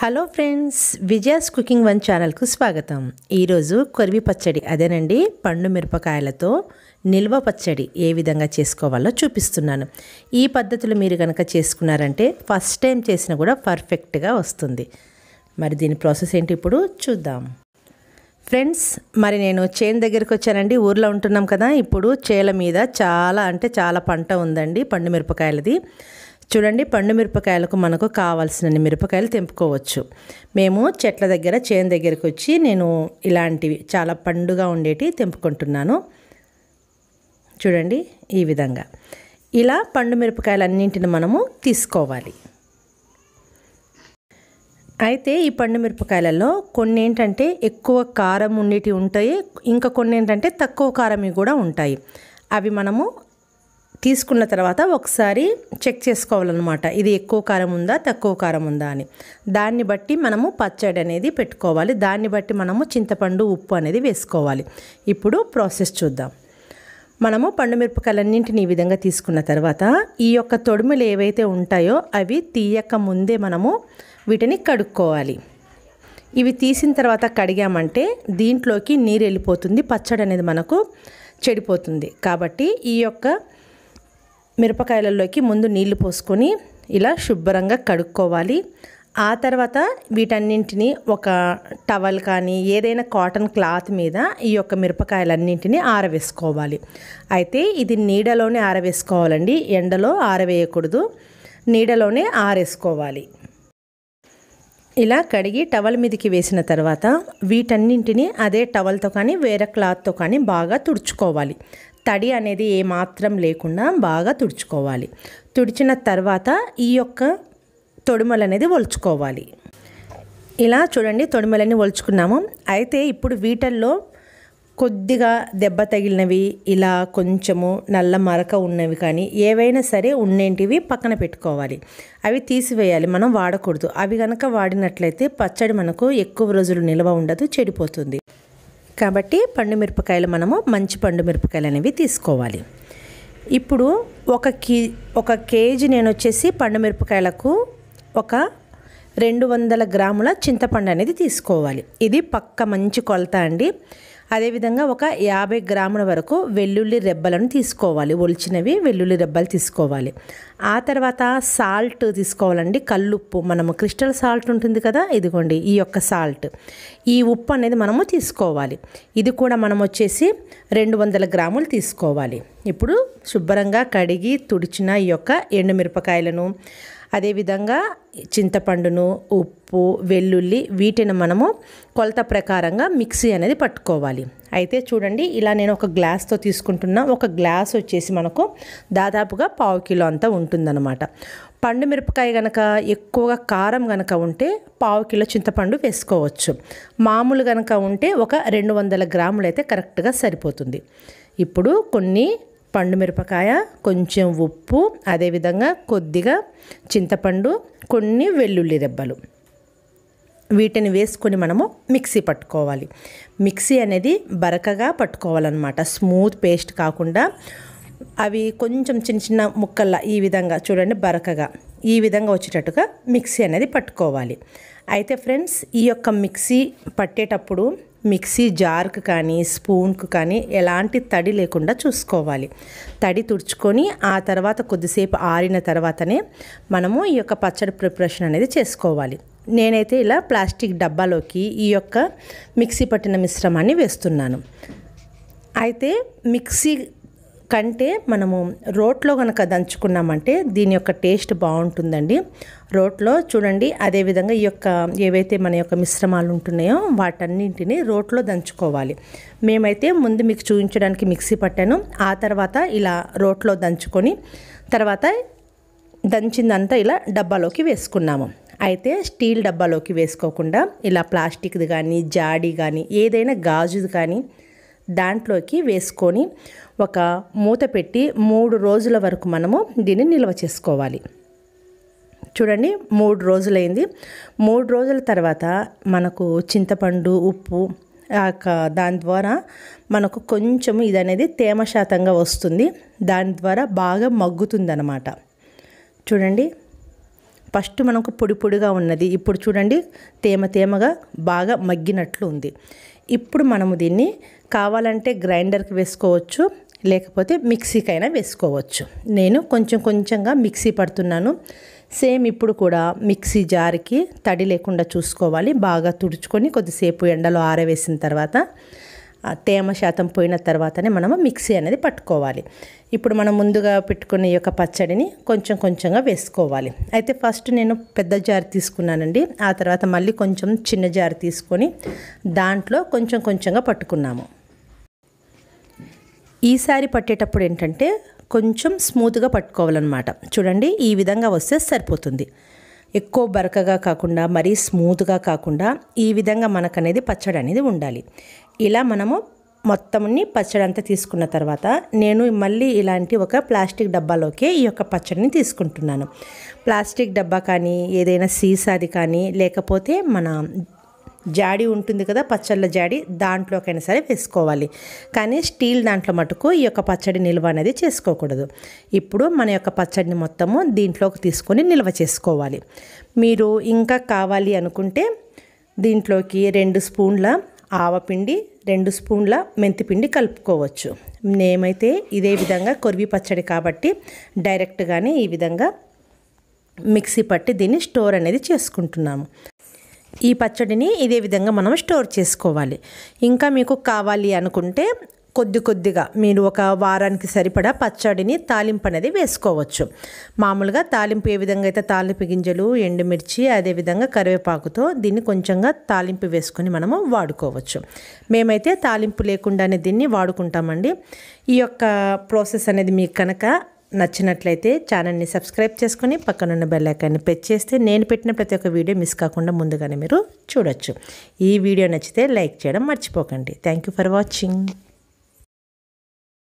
hello friends Vijaya's cooking one ఛానల్కు స్వాగతం ఈరోజు కొరివి పచ్చడి అదేనండి పండు మిరపకాయలతో నిల్వ పచ్చడి ఏ విధంగా చేసుకోవాలో చూపిస్తున్నాను ఈ పద్ధతులు మీరు కనుక చేసుకున్నారంటే ఫస్ట్ టైం చేసినా కూడా పర్ఫెక్ట్గా వస్తుంది మరి దీని ప్రాసెస్ ఏంటి ఇప్పుడు చూద్దాం ఫ్రెండ్స్ మరి నేను చేను దగ్గరికి వచ్చానండి ఊర్లో ఉంటున్నాం కదా ఇప్పుడు చేల మీద చాలా అంటే చాలా పంట ఉందండి పండు మిరపకాయలది చూడండి పండు మిరపకాయలకు మనకు కావాల్సిన మిరపకాయలు తెంపుకోవచ్చు మేము చెట్ల దగ్గర చేను దగ్గరకు వచ్చి నేను ఇలాంటివి చాలా పండుగా ఉండేటివి తెంపుకుంటున్నాను చూడండి ఈ విధంగా ఇలా పండు మిరపకాయలన్నింటిని మనము తీసుకోవాలి అయితే ఈ పండు మిరపకాయలలో కొన్ని ఏంటంటే ఎక్కువ కారం ఉండేటివి ఉంటాయి ఇంకా కొన్ని ఏంటంటే తక్కువ కారం కూడా ఉంటాయి అవి మనము తీసుకున్న తర్వాత ఒకసారి చెక్ చేసుకోవాలన్నమాట ఇది ఎక్కువ కారం ఉందా తక్కువ కారం ఉందా అని దాన్ని బట్టి మనము పచ్చడి అనేది పెట్టుకోవాలి దాన్ని బట్టి మనము చింతపండు ఉప్పు అనేది వేసుకోవాలి ఇప్పుడు ప్రాసెస్ చూద్దాం మనము పండుమిరపకాయలన్నింటిని ఈ విధంగా తీసుకున్న తర్వాత ఈ యొక్క తొడుములు ఏవైతే ఉంటాయో అవి తీయక ముందే మనము వీటిని కడుక్కోవాలి ఇవి తీసిన తర్వాత కడిగామంటే దీంట్లోకి నీరు వెళ్ళిపోతుంది పచ్చడి అనేది మనకు చెడిపోతుంది కాబట్టి ఈ యొక్క మిరపకాయలలోకి ముందు నీళ్లు పోసుకొని ఇలా శుభ్రంగా కడుక్కోవాలి ఆ తర్వాత వీటన్నింటినీ ఒక టవల్ కానీ ఏదైనా కాటన్ క్లాత్ మీద ఈ యొక్క మిరపకాయలన్నింటినీ ఆరవేసుకోవాలి అయితే ఇది నీడలోనే ఆరవేసుకోవాలండి ఎండలో ఆరవేయకూడదు నీడలోనే ఆరేసుకోవాలి ఇలా కడిగి టవల్ మీదకి వేసిన తర్వాత వీటన్నింటినీ అదే టవల్తో కానీ వేరే క్లాత్తో కానీ బాగా తుడుచుకోవాలి తడి అనేది ఏమాత్రం లేకుండా బాగా తుడుచుకోవాలి తుడిచిన తర్వాత ఈ యొక్క తొడుమలు అనేది ఒలుచుకోవాలి ఇలా చూడండి తొడిమలని ఒలుచుకున్నాము అయితే ఇప్పుడు వీటల్లో కొద్దిగా దెబ్బ తగిలినవి ఇలా కొంచెము నల్ల మరక ఉన్నవి కానీ ఏవైనా సరే ఉండేంటివి పక్కన పెట్టుకోవాలి అవి తీసివేయాలి మనం వాడకూడదు అవి కనుక వాడినట్లయితే పచ్చడి మనకు ఎక్కువ రోజులు నిల్వ ఉండదు చెడిపోతుంది కాబట్టి పండు మిరపకాయలు మనము మంచి పండు మిరపకాయలు అనేవి తీసుకోవాలి ఇప్పుడు ఒక కీ ఒక కేజీ నేను వచ్చేసి పండు మిరపకాయలకు ఒక రెండు వందల గ్రాముల చింతపండు అనేది తీసుకోవాలి ఇది పక్క మంచి కొలత అండి అదేవిధంగా ఒక యాభై గ్రాముల వరకు వెల్లుల్లి రెబ్బలను తీసుకోవాలి ఒలిచినవి వెల్లుల్లి రెబ్బలు తీసుకోవాలి ఆ తర్వాత సాల్ట్ తీసుకోవాలండి కల్లుప్పు మనము క్రిస్టల్ సాల్ట్ ఉంటుంది కదా ఇదిగోండి ఈ యొక్క సాల్ట్ ఈ ఉప్పు అనేది మనము తీసుకోవాలి ఇది కూడా మనం వచ్చేసి రెండు వందల గ్రాములు తీసుకోవాలి ఇప్పుడు శుభ్రంగా కడిగి తుడిచిన ఈ యొక్క ఎండుమిరపకాయలను అదేవిధంగా చింతపండును ఉప్పు వెల్లుల్లి వీటిని మనము కొలత ప్రకారంగా మిక్సీ అనేది పట్టుకోవాలి అయితే చూడండి ఇలా నేను ఒక గ్లాస్తో తీసుకుంటున్నా ఒక గ్లాస్ వచ్చేసి మనకు దాదాపుగా పావు కిలో అంతా ఉంటుందన్నమాట పండు మిరపకాయ కనుక ఎక్కువగా కారం కనుక ఉంటే పావు కిలో చింతపండు వేసుకోవచ్చు మామూలు కనుక ఉంటే ఒక రెండు వందల గ్రాములు అయితే కరెక్ట్గా సరిపోతుంది ఇప్పుడు కొన్ని పండు మిరపకాయ కొంచెం ఉప్పు అదేవిధంగా కొద్దిగా చింతపండు కొన్ని వెల్లుల్లి రెబ్బలు వీటిని వేసుకొని మనము మిక్సీ పట్టుకోవాలి మిక్సీ అనేది బరకగా పట్టుకోవాలన్నమాట స్మూత్ పేస్ట్ కాకుండా అవి కొంచెం చిన్న చిన్న ముక్కల్లా ఈ విధంగా చూడండి బరకగా ఈ విధంగా వచ్చేటట్టుగా మిక్సీ అనేది పట్టుకోవాలి అయితే ఫ్రెండ్స్ ఈ యొక్క మిక్సీ పట్టేటప్పుడు మిక్సీ జార్కు కానీ స్పూన్కు కానీ ఎలాంటి తడి లేకుండా చూసుకోవాలి తడి తుడుచుకొని ఆ తర్వాత కొద్దిసేపు ఆరిన తర్వాతనే మనము ఈ యొక్క పచ్చడి ప్రిపరేషన్ అనేది చేసుకోవాలి నేనైతే ఇలా ప్లాస్టిక్ డబ్బాలోకి ఈ యొక్క మిక్సీ పట్టిన మిశ్రమాన్ని వేస్తున్నాను అయితే మిక్సీ కంటే మనము రోట్లో కనుక దంచుకున్నామంటే దీని యొక్క టేస్ట్ బాగుంటుందండి రోట్లో చూడండి అదేవిధంగా ఈ యొక్క ఏవైతే మన యొక్క మిశ్రమాలు ఉంటున్నాయో వాటన్నింటిని రోట్లో దంచుకోవాలి మేమైతే ముందు మీకు చూపించడానికి మిక్సీ పట్టాను ఆ తర్వాత ఇలా రోట్లో దంచుకొని తర్వాత దంచిందంతా ఇలా డబ్బాలోకి వేసుకున్నాము అయితే స్టీల్ డబ్బాలోకి వేసుకోకుండా ఇలా ప్లాస్టిక్ది కానీ జాడీ కానీ ఏదైనా గాజుది కానీ దాంట్లోకి వేసుకొని ఒక మూత పెట్టి మూడు రోజుల వరకు మనము దీన్ని నిల్వ చేసుకోవాలి చూడండి మూడు రోజులైంది మూడు రోజుల తర్వాత మనకు చింతపండు ఉప్పు దాని ద్వారా మనకు కొంచెం ఇది అనేది తేమ శాతంగా వస్తుంది దాని ద్వారా బాగా అన్నమాట చూడండి ఫస్ట్ మనకు పొడి పొడిగా ఉన్నది ఇప్పుడు చూడండి తేమ తేమగా బాగా మగ్గినట్లు ఉంది ఇప్పుడు మనము దీన్ని కావాలంటే గ్రైండర్కి వేసుకోవచ్చు లేకపోతే మిక్సీకైనా వేసుకోవచ్చు నేను కొంచెం కొంచెంగా మిక్సీ పడుతున్నాను సేమ్ ఇప్పుడు కూడా మిక్సీ జార్కి తడి లేకుండా చూసుకోవాలి బాగా తుడుచుకొని కొద్దిసేపు ఎండలో ఆరవేసిన తర్వాత తేమ శాతం పోయిన తర్వాతనే మనము మిక్సీ అనేది పట్టుకోవాలి ఇప్పుడు మనం ముందుగా పెట్టుకున్న ఈ యొక్క పచ్చడిని కొంచెం కొంచెంగా వేసుకోవాలి అయితే ఫస్ట్ నేను పెద్ద జార్ తీసుకున్నానండి ఆ తర్వాత మళ్ళీ కొంచెం చిన్న జార్ తీసుకొని దాంట్లో కొంచెం కొంచెంగా పట్టుకున్నాము ఈసారి పట్టేటప్పుడు ఏంటంటే కొంచెం స్మూత్గా పట్టుకోవాలన్నమాట చూడండి ఈ విధంగా వస్తే సరిపోతుంది ఎక్కువ బరకగా కాకుండా మరీ స్మూత్గా కాకుండా ఈ విధంగా మనకు అనేది పచ్చడి అనేది ఉండాలి ఇలా మనము మొత్తంని పచ్చడి అంతా తీసుకున్న తర్వాత నేను మళ్ళీ ఇలాంటి ఒక ప్లాస్టిక్ డబ్బాలోకి ఈ యొక్క పచ్చడిని తీసుకుంటున్నాను ప్లాస్టిక్ డబ్బా కానీ ఏదైనా సీసాది కానీ లేకపోతే మన జాడి ఉంటుంది కదా పచ్చళ్ళ జాడి దాంట్లోకైనా సరే వేసుకోవాలి కానీ స్టీల్ దాంట్లో మటుకు ఈ యొక్క పచ్చడి నిల్వ అనేది చేసుకోకూడదు ఇప్పుడు మన యొక్క పచ్చడిని మొత్తము దీంట్లోకి తీసుకొని నిల్వ చేసుకోవాలి మీరు ఇంకా కావాలి అనుకుంటే దీంట్లోకి రెండు స్పూన్ల ఆవపిండి రెండు స్పూన్ల మెంతిపిండి కలుపుకోవచ్చు నేమైతే ఇదే విధంగా కొరివి పచ్చడి కాబట్టి డైరెక్ట్గానే ఈ విధంగా మిక్సీ పట్టి దీన్ని స్టోర్ అనేది చేసుకుంటున్నాము ఈ పచ్చడిని ఇదే విధంగా మనం స్టోర్ చేసుకోవాలి ఇంకా మీకు కావాలి అనుకుంటే కొద్ది కొద్దిగా మీరు ఒక వారానికి సరిపడా పచ్చడిని తాలింపు అనేది వేసుకోవచ్చు మామూలుగా తాలింపు ఏ విధంగా అయితే తాలింపు గింజలు ఎండుమిర్చి అదేవిధంగా కరివేపాకుతో దీన్ని కొంచెంగా తాలింపు వేసుకొని మనము వాడుకోవచ్చు మేమైతే తాలింపు లేకుండానే దీన్ని వాడుకుంటామండి ఈ యొక్క ప్రాసెస్ అనేది మీకు కనుక నచ్చినట్లయితే ఛానల్ని సబ్స్క్రైబ్ చేసుకుని పక్కనున్న బెల్లైకాన్ని పెట్ చేస్తే నేను పెట్టిన ప్రతి ఒక్క వీడియో మిస్ కాకుండా ముందుగానే మీరు చూడొచ్చు ఈ వీడియో నచ్చితే లైక్ చేయడం మర్చిపోకండి థ్యాంక్ ఫర్ వాచింగ్